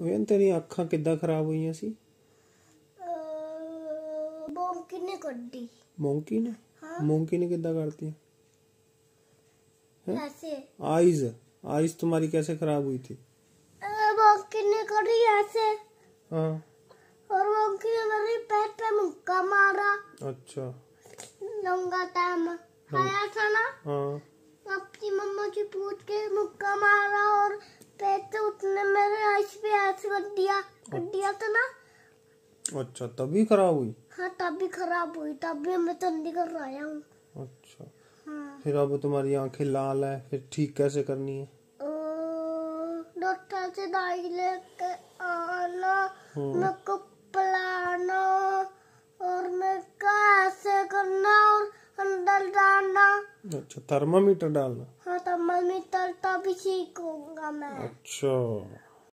Vein ਤੇਰੀ ਅੱਖਾਂ ਕਿੱਦਾਂ ਖਰਾਬ ਹੋਈਆਂ ਸੀ ਮੌਂਕੀ ਨੇ ਕੱਢੀ ਮੌਂਕੀ ਨੇ ਮੌਂਕੀ ਨੇ ਕਿੱਦਾਂ ਕਰਤੀ ऐसे आईज आईज तुम्हारी कैसे खराब हुई थी मौंकी ने करी ऐसे हाँ और मौंकी ने मेरे पैर पे मुक्का मारा अच्छा लंगा टाइम आया था ना हाँ अपनी मम्मा की पूछ के मुक्का मारा कर दिया कर दिया था ना अच्छा तभी खराब हुई हाँ तभी खराब हुई तब भी मैं चंडीगढ़ आया हूँ अच्छा हाँ। फिर अब तुम्हारी आंखें लाल है फिर ठीक कैसे करनी है डॉक्टर से दवाई लेके आना हाँ। मैं को पलाना और मैं कैसे करना और अंदर डालना अच्छा थर्मामीटर डालना हाँ थर्मामीटर तभी ठीक होगा मैं अच्छा